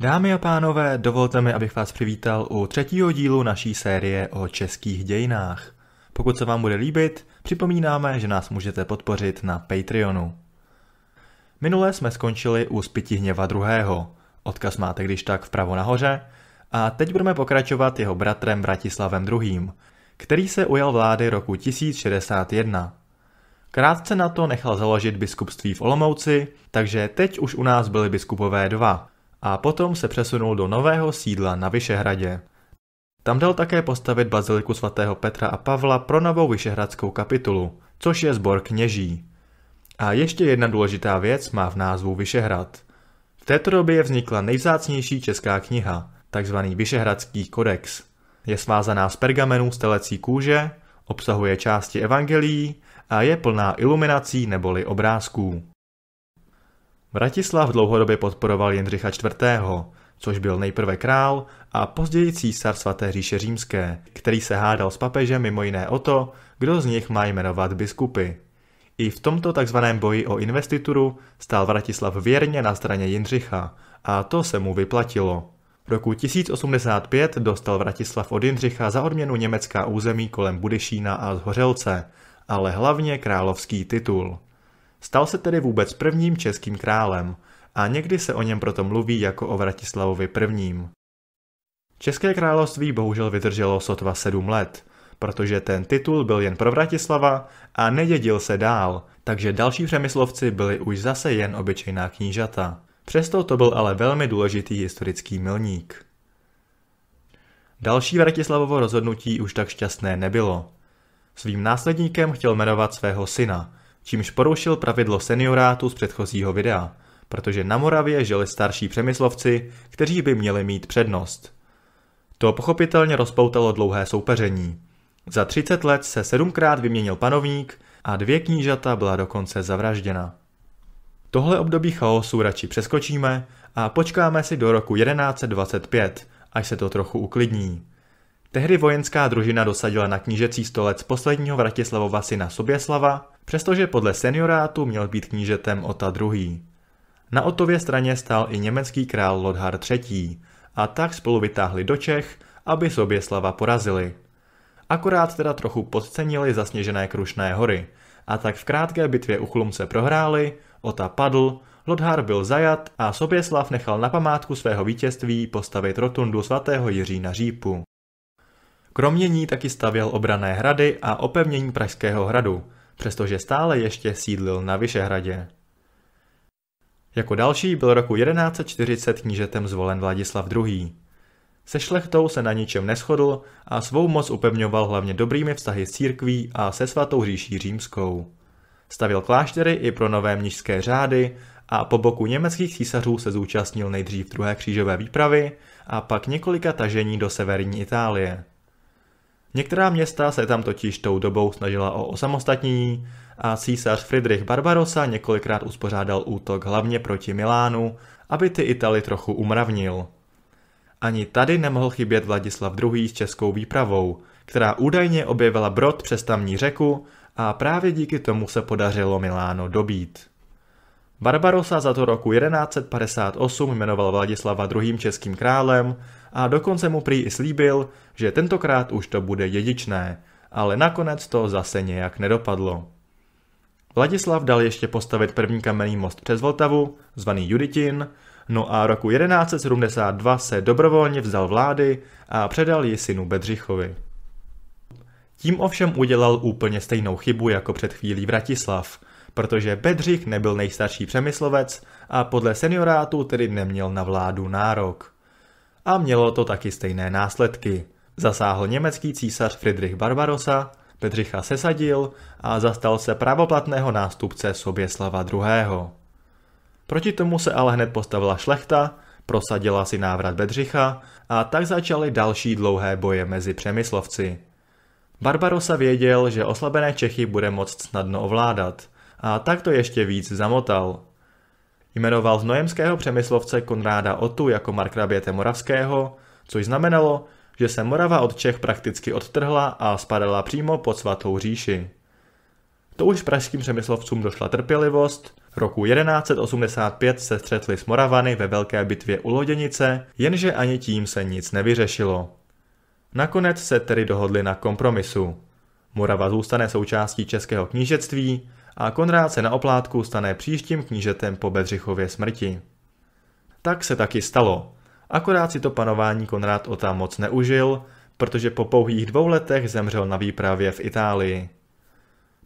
Dámy a pánové, dovolte mi, abych vás přivítal u třetího dílu naší série o českých dějinách. Pokud se vám bude líbit, připomínáme, že nás můžete podpořit na Patreonu. Minule jsme skončili u Spiti hněva druhého. Odkaz máte když tak vpravo nahoře. A teď budeme pokračovat jeho bratrem Bratislavem II., který se ujal vlády roku 1061. Krátce na to nechal založit biskupství v Olomouci, takže teď už u nás byly biskupové dva, a potom se přesunul do nového sídla na Vyšehradě. Tam dal také postavit baziliku svatého Petra a Pavla pro novou vyšehradskou kapitulu, což je sbor kněží. A ještě jedna důležitá věc má v názvu Vyšehrad. V této době vznikla nejvzácnější česká kniha, takzvaný Vyšehradský kodex. Je svázaná z pergamenů z telecí kůže, obsahuje části evangelií a je plná iluminací neboli obrázků. Vratislav dlouhodobě podporoval Jindřicha IV., což byl nejprve král a později císař svaté říše římské, který se hádal s papežem mimo jiné o to, kdo z nich má jmenovat biskupy. I v tomto takzvaném boji o investituru stál Vratislav věrně na straně Jindřicha a to se mu vyplatilo. V roku 1085 dostal Vratislav od Jindřicha za odměnu německá území kolem Budešína a Zhořelce, ale hlavně královský titul. Stal se tedy vůbec prvním českým králem a někdy se o něm proto mluví jako o Vratislavovi I. České království bohužel vydrželo sotva sedm let, protože ten titul byl jen pro Vratislava a nedědil se dál, takže další přemyslovci byli už zase jen obyčejná knížata. Přesto to byl ale velmi důležitý historický milník. Další Vratislavovo rozhodnutí už tak šťastné nebylo. Svým následníkem chtěl jmenovat svého syna, čímž porušil pravidlo seniorátu z předchozího videa, protože na Moravě žili starší přemyslovci, kteří by měli mít přednost. To pochopitelně rozpoutalo dlouhé soupeření. Za 30 let se sedmkrát vyměnil panovník a dvě knížata byla dokonce zavražděna. Tohle období chaosu radši přeskočíme a počkáme si do roku 1125, až se to trochu uklidní. Tehdy vojenská družina dosadila na knížecí stolec posledního Vratislavova syna Soběslava, přestože podle seniorátu měl být knížetem Ota II. Na Otově straně stál i německý král Lodhar III. a tak spolu vytáhli do Čech, aby Soběslava porazili. Akorát teda trochu podcenili zasněžené Krušné hory a tak v krátké bitvě u Chlumce prohráli, Ota padl, Lodhar byl zajat a Soběslav nechal na památku svého vítězství postavit rotundu svatého Jiří na Řípu. Kromě ní taky stavěl obrané hrady a opevnění Pražského hradu, přestože stále ještě sídlil na Vyšehradě. Jako další byl roku 1140 knížetem zvolen Vladislav II. Se šlechtou se na ničem neschodl a svou moc upevňoval hlavně dobrými vztahy s církví a se svatou říší římskou. Stavil kláštery i pro nové mnižské řády a po boku německých císařů se zúčastnil nejdřív druhé křížové výpravy a pak několika tažení do severní Itálie. Některá města se tam totiž tou dobou snažila o osamostatnění a císař Friedrich Barbarossa několikrát uspořádal útok hlavně proti Milánu, aby ty Italy trochu umravnil. Ani tady nemohl chybět Vladislav II. s českou výpravou, která údajně objevila brod přes tamní řeku a právě díky tomu se podařilo Miláno dobít. Barbarosa za to roku 1158 jmenoval Vladislava II. českým králem a dokonce mu prý i slíbil, že tentokrát už to bude dědičné, ale nakonec to zase nějak nedopadlo. Vladislav dal ještě postavit první kamenný most přes Vltavu, zvaný Juditin, no a roku 1172 se dobrovolně vzal vlády a předal ji synu Bedřichovi. Tím ovšem udělal úplně stejnou chybu jako před chvílí Vratislav, protože Bedřich nebyl nejstarší přemyslovec a podle seniorátu tedy neměl na vládu nárok a mělo to taky stejné následky. Zasáhl německý císař Friedrich Barbarossa, Bedřicha sesadil a zastal se pravoplatného nástupce Soběslava II. Proti tomu se ale hned postavila šlechta, prosadila si návrat Bedřicha a tak začaly další dlouhé boje mezi přemyslovci. Barbarosa věděl, že oslabené Čechy bude moct snadno ovládat a tak to ještě víc zamotal – Jmenoval z nojemského přemyslovce Konráda Otu jako markraběte Moravského, což znamenalo, že se Morava od Čech prakticky odtrhla a spadala přímo pod svatou říši. To už pražským přemyslovcům došla trpělivost, roku 1185 se střetli s Moravany ve velké bitvě u Loděnice, jenže ani tím se nic nevyřešilo. Nakonec se tedy dohodli na kompromisu. Morava zůstane součástí českého knížectví, a Konrád se na oplátku stane příštím knížetem po Bedřichově smrti. Tak se taky stalo. Akorát si to panování Konrád Ota moc neužil, protože po pouhých dvou letech zemřel na výpravě v Itálii.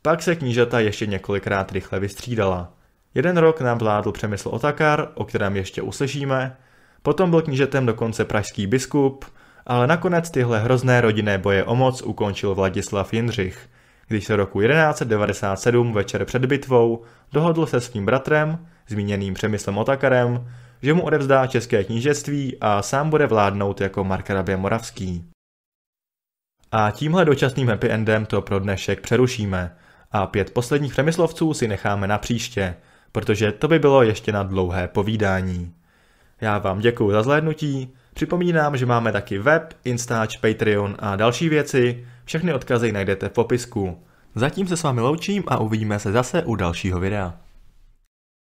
Pak se knížata ještě několikrát rychle vystřídala. Jeden rok nám vládl Přemysl Otakar, o kterém ještě uslyšíme, potom byl knížetem dokonce pražský biskup, ale nakonec tyhle hrozné rodinné boje o moc ukončil Vladislav Jindřich – když se roku 1197 večer před bitvou dohodl se svým bratrem, zmíněným Přemyslem Otakarem, že mu odevzdá české knížectví a sám bude vládnout jako markrabě Moravský. A tímhle dočasným happy endem to pro dnešek přerušíme a pět posledních přemyslovců si necháme na příště, protože to by bylo ještě na dlouhé povídání. Já vám děkuji za zhlédnutí, Připomínám, že máme taky web, Instač, Patreon a další věci. Všechny odkazy najdete v popisku. Zatím se s vámi loučím a uvidíme se zase u dalšího videa.